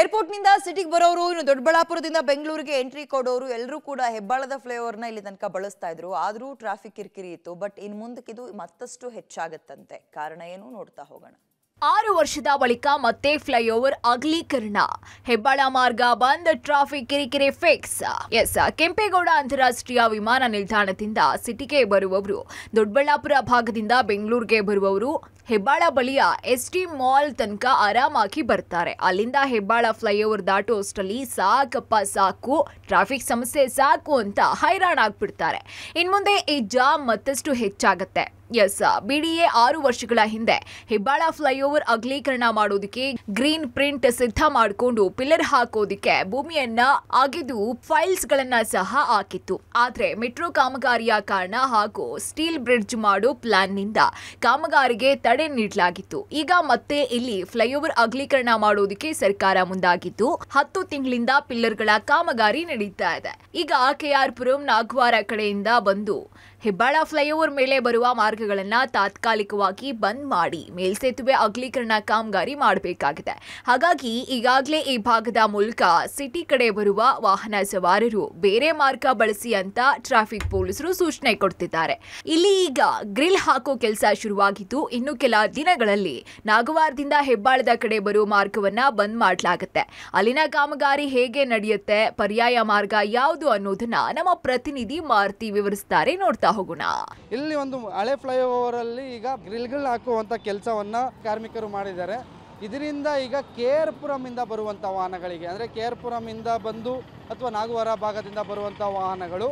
airport ನಿಂದ ಸಿಟಿಗೆ ಬರೋರು ಇನ್ನು ದೊಡ್ಡಬಳ್ಳಾಪುರದಿಂದ ಬೆಂಗಳೂರಿಗೆ ಎಂಟ್ರಿ ಕೊಡೋರು ಎಲ್ಲರೂ ಕೂಡ ಹೆಬ್ಬಾಳದ ಫ್ಲೈಓವರ್ನ ಇಲ್ಲಿ ತನಕ ಬಳಸ್ತಾ ಇದ್ರು ಆದರೂ ಟ್ರಾಫಿಕ್ ಕಿರಿಕಿರಿ ಇತ್ತು ಬಟ್ ಇನ್ನು ಇದು ಮತ್ತಷ್ಟು ಹೆಚ್ಚಾಗತ್ತಂತೆ ಕಾರಣ ಏನು ನೋಡ್ತಾ ಹೋಗೋಣ ಆರು ವರ್ಷದ ಬಳಿಕ ಮತ್ತೆ ಫ್ಲೈಓವರ್ ಅಗಲೀಕರಣ ಹೆಬ್ಬಾಳ ಮಾರ್ಗ ಬಂದ್ ಟ್ರಾಫಿಕ್ ಕಿರಿಕಿರಿ ಫಿಕ್ಸ್ ಎಸ್ ಕೆಂಪೇಗೌಡ ಅಂತಾರಾಷ್ಟ್ರೀಯ ವಿಮಾನ ನಿಲ್ದಾಣದಿಂದ ಸಿಟಿಗೆ ಬರುವವರು ದೊಡ್ಡಬಳ್ಳಾಪುರ ಭಾಗದಿಂದ ಬೆಂಗಳೂರಿಗೆ ಬರುವವರು ಹೆಬ್ಬಾಳ ಬಳಿಯ ಎಸ್ ಟಿ ಮಾಲ್ ತನಕ ಆರಾಮಾಗಿ ಬರ್ತಾರೆ ಅಲ್ಲಿಂದ ಹೆಬ್ಬಾಳ ಫ್ಲೈಓವರ್ ದಾಟೋ ಸಾಕಪ್ಪ ಸಾಕು ಟ್ರಾಫಿಕ್ ಸಮಸ್ಯೆ ಸಾಕು ಅಂತ ಹೈರಾಣಾಗ್ಬಿಡ್ತಾರೆ ಇನ್ಮುಂದೆ ಈ ಜಾಮ್ ಮತ್ತಷ್ಟು ಹೆಚ್ಚಾಗುತ್ತೆ ಎಸ್ ಬಿಡಿಎ ಆರು ವರ್ಷಗಳ ಹಿಂದೆ ಹೆಬ್ಬಾಳ ಫ್ಲೈಓವರ್ ಅಗಲೀಕರಣ ಮಾಡೋದಕ್ಕೆ ಗ್ರೀನ್ ಪ್ರಿಂಟ್ ಸಿದ್ಧ ಮಾಡಿಕೊಂಡು ಪಿಲ್ಲರ್ ಹಾಕೋದಿಕ್ಕೆ ಭೂಮಿಯನ್ನ ಅಗೆದು ಫೈಲ್ಸ್ ಗಳನ್ನ ಸಹ ಹಾಕಿತ್ತು ಆದ್ರೆ ಮೆಟ್ರೋ ಕಾಮಗಾರಿಯ ಕಾರಣ ಹಾಗೂ ಸ್ಟೀಲ್ ಬ್ರಿಡ್ಜ್ ಮಾಡೋ ಪ್ಲಾನ್ ನಿಂದ ಕಾಮಗಾರಿಗೆ ತಡೆ ನೀಡಲಾಗಿತ್ತು ಈಗ ಮತ್ತೆ ಇಲ್ಲಿ ಫ್ಲೈಓವರ್ ಅಗಲೀಕರಣ ಮಾಡುವುದಕ್ಕೆ ಸರ್ಕಾರ ಮುಂದಾಗಿದ್ದು ಹತ್ತು ತಿಂಗಳಿಂದ ಪಿಲ್ಲರ್ಗಳ ಕಾಮಗಾರಿ ನಡೀತಾ ಇದೆ ಈಗ ಕೆಆರ್ ಪುರಂ ನಾಗ್ವಾರ ಕಡೆಯಿಂದ ಬಂದು ಹೆಬ್ಬಾಳ ಫ್ಲೈಓವರ್ ಮೇಲೆ ಬರುವ ಮಾರ್ಗಗಳನ್ನು ತಾತ್ಕಾಲಿಕವಾಗಿ ಬಂದ್ ಮಾಡಿ ಮೇಲ್ಸೇತುವೆ ಅಗಲೀಕರಣ ಕಾಮಗಾರಿ ಮಾಡಬೇಕಾಗಿದೆ ಹಾಗಾಗಿ ಈಗಾಗಲೇ ಈ ಭಾಗದ ಮೂಲಕ ಸಿಟಿ ಕಡೆ ಬರುವ ವಾಹನ ಸವಾರರು ಬೇರೆ ಮಾರ್ಗ ಬಳಸಿ ಅಂತ ಟ್ರಾಫಿಕ್ ಪೊಲೀಸರು ಸೂಚನೆ ಕೊಡ್ತಿದ್ದಾರೆ ಇಲ್ಲಿ ಈಗ ಗ್ರಿಲ್ ಹಾಕೋ ಕೆಲಸ ಶುರುವಾಗಿದ್ದು ಇನ್ನು ಕೆಲ ದಿನಗಳಲ್ಲಿ ನಾಗವಾರದಿಂದ ಹೆಬ್ಬಾಳದ ಕಡೆ ಬರುವ ಮಾರ್ಗವನ್ನ ಬಂದ್ ಮಾಡಲಾಗುತ್ತೆ ಅಲ್ಲಿನ ಕಾಮಗಾರಿ ಹೇಗೆ ನಡೆಯುತ್ತೆ ಪರ್ಯಾಯ ಮಾರ್ಗ ಯಾವುದು ಅನ್ನೋದನ್ನ ನಮ್ಮ ಪ್ರತಿನಿಧಿ ಮಾರುತಿ ವಿವರಿಸುತ್ತಾರೆ ನೋಡ್ತಾ ಹೋಗೋಣ ಇಲ್ಲಿ ಒಂದು ಹಳೆ ಫ್ಲೈಓವರ್ ಅಲ್ಲಿ ಈಗ ಗ್ರಿಲ್ಗಳು ಹಾಕುವಂತ ಕೆಲಸವನ್ನ ಕಾರ್ಮಿಕರು ಮಾಡಿದ್ದಾರೆ ಇದರಿಂದ ಈಗ ಕೇರ್ಪುರಂ ಇಂದ ಬರುವಂಥ ವಾಹನಗಳಿಗೆ ಅಂದ್ರೆ ಕೇರ್ಪುರಂ ಇಂದ ಬಂದು ಅಥವಾ ನಾಗುವರ ಭಾಗದಿಂದ ಬರುವಂಥ ವಾಹನಗಳು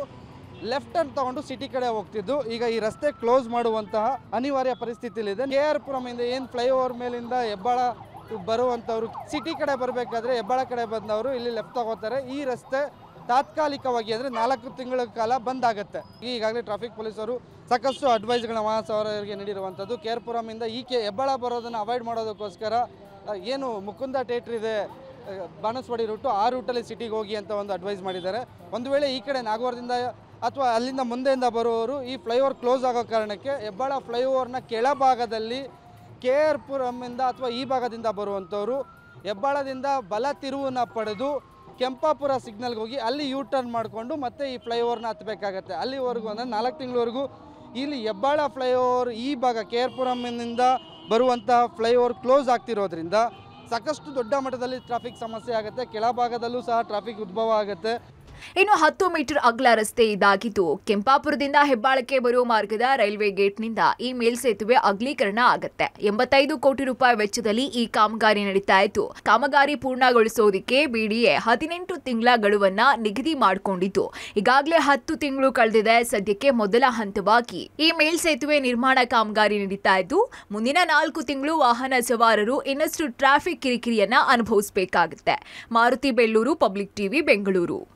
ಲೆಫ್ಟ್ ಅನ್ ತಗೊಂಡು ಸಿಟಿ ಕಡೆ ಹೋಗ್ತಿದ್ದು ಈಗ ಈ ರಸ್ತೆ ಕ್ಲೋಸ್ ಮಾಡುವಂತಹ ಅನಿವಾರ್ಯ ಪರಿಸ್ಥಿತಿಯಲ್ಲಿದೆ ಕೆ ಆರ್ ಏನ್ ಏನು ಫ್ಲೈಓವರ್ ಮೇಲಿಂದ ಹೆಬ್ಬಾಳ ಬರುವಂಥವ್ರು ಸಿಟಿ ಕಡೆ ಬರಬೇಕಾದ್ರೆ ಹೆಬ್ಬಾಳ ಕಡೆ ಬಂದವರು ಇಲ್ಲಿ ಲೆಫ್ಟ್ ತಗೋತಾರೆ ಈ ರಸ್ತೆ ತಾತ್ಕಾಲಿಕವಾಗಿ ಅಂದರೆ ನಾಲ್ಕು ತಿಂಗಳ ಕಾಲ ಬಂದ್ ಆಗುತ್ತೆ ಈಗಾಗಲೇ ಟ್ರಾಫಿಕ್ ಪೊಲೀಸರು ಸಾಕಷ್ಟು ಅಡ್ವೈಸ್ಗಳನ್ನ ವಾಹನ ಸವಾರರಿಗೆ ನೀಡಿರುವಂಥದ್ದು ಕೇರ್ಪುರಮಿಂದ ಈಕೆ ಹೆಬ್ಬಳ ಬರೋದನ್ನು ಅವಾಯ್ಡ್ ಮಾಡೋದಕ್ಕೋಸ್ಕರ ಏನು ಮುಕುಂದ ಟೇಟ್ರ್ ಇದೆ ಬಾಣಸ್ವಾಡಿ ರೂಟು ಆ ರೂಟಲ್ಲಿ ಸಿಟಿಗೆ ಹೋಗಿ ಅಂತ ಒಂದು ಅಡ್ವೈಸ್ ಮಾಡಿದ್ದಾರೆ ಒಂದು ವೇಳೆ ಈ ಕಡೆ ನಾಗವಾರದಿಂದ ಅಥವಾ ಅಲ್ಲಿಂದ ಮುಂದೆಯಿಂದ ಬರುವವರು ಈ ಫ್ಲೈಓವರ್ ಕ್ಲೋಸ್ ಆಗೋ ಕಾರಣಕ್ಕೆ ಹೆಬ್ಬಾಳ ಫ್ಲೈಓವರ್ನ ಕೆಳಭಾಗದಲ್ಲಿ ಕೆ ಆರ್ ಪುರಮಿಂದ ಅಥವಾ ಈ ಭಾಗದಿಂದ ಬರುವಂಥವರು ಹೆಬ್ಬಾಳದಿಂದ ಬಲ ತಿರುವನ್ನು ಪಡೆದು ಕೆಂಪಾಪುರ ಸಿಗ್ನಲ್ಗೆ ಹೋಗಿ ಅಲ್ಲಿ ಯೂ ಟರ್ನ್ ಮಾಡಿಕೊಂಡು ಮತ್ತೆ ಈ ಫ್ಲೈಓವರ್ನ ಹತ್ತಬೇಕಾಗತ್ತೆ ಅಲ್ಲಿವರೆಗೂ ಅಂದರೆ ನಾಲ್ಕು ತಿಂಗಳವರೆಗೂ ಇಲ್ಲಿ ಹೆಬ್ಬಾಳ ಫ್ಲೈಓವರ್ ಈ ಭಾಗ ಕೆ ಆರ್ ಪುರಂನಿಂದ ಬರುವಂತಹ ಫ್ಲೈಓವರ್ ಕ್ಲೋಸ್ ಆಗ್ತಿರೋದ್ರಿಂದ ಸಾಕಷ್ಟು ದೊಡ್ಡ ಮಟ್ಟದಲ್ಲಿ ಟ್ರಾಫಿಕ್ ಸಮಸ್ಯೆ ಆಗುತ್ತೆ ಕೆಳಭಾಗದಲ್ಲೂ ಸಹ ಟ್ರಾಫಿಕ್ ಉದ್ಭವ ಆಗುತ್ತೆ ಇನ್ನು ಹತ್ತು ಮೀಟರ್ ಅಗ್ಲ ರಸ್ತೆ ಇದಾಗಿದ್ದು ಕೆಂಪಾಪುರದಿಂದ ಹೆಬ್ಬಾಳಕ್ಕೆ ಬರುವ ಮಾರ್ಗದ ರೈಲ್ವೆ ಗೇಟ್ನಿಂದ ಈ ಮೇಲ್ಸೇತುವೆ ಅಗಲೀಕರಣ ಆಗತ್ತೆ ಎಂಬತ್ತೈದು ಕೋಟಿ ರೂಪಾಯಿ ವೆಚ್ಚದಲ್ಲಿ ಈ ಕಾಮಗಾರಿ ನಡೀತಾ ಇತ್ತು ಕಾಮಗಾರಿ ಪೂರ್ಣಗೊಳಿಸೋದಿಕ್ಕೆ ಬಿಡಿಎ ಹದಿನೆಂಟು ತಿಂಗಳ ಗಡುವನ್ನ ನಿಗದಿ ಮಾಡಿಕೊಂಡಿದ್ದು ಈಗಾಗಲೇ ಹತ್ತು ತಿಂಗಳು ಕಳೆದಿದೆ ಸದ್ಯಕ್ಕೆ ಮೊದಲ ಹಂತವಾಗಿ ಈ ಮೇಲ್ಸೇತುವೆ ನಿರ್ಮಾಣ ಕಾಮಗಾರಿ ನಡೀತಾ ಇದ್ದು ಮುಂದಿನ ನಾಲ್ಕು ತಿಂಗಳು ವಾಹನ ಸವಾರರು ಇನ್ನಷ್ಟು ಟ್ರಾಫಿಕ್ ಕಿರಿಕಿರಿಯನ್ನ ಅನುಭವಿಸಬೇಕಾಗುತ್ತೆ ಮಾರುತಿ ಬೆಳ್ಳೂರು ಪಬ್ಲಿಕ್ ಟಿವಿ ಬೆಂಗಳೂರು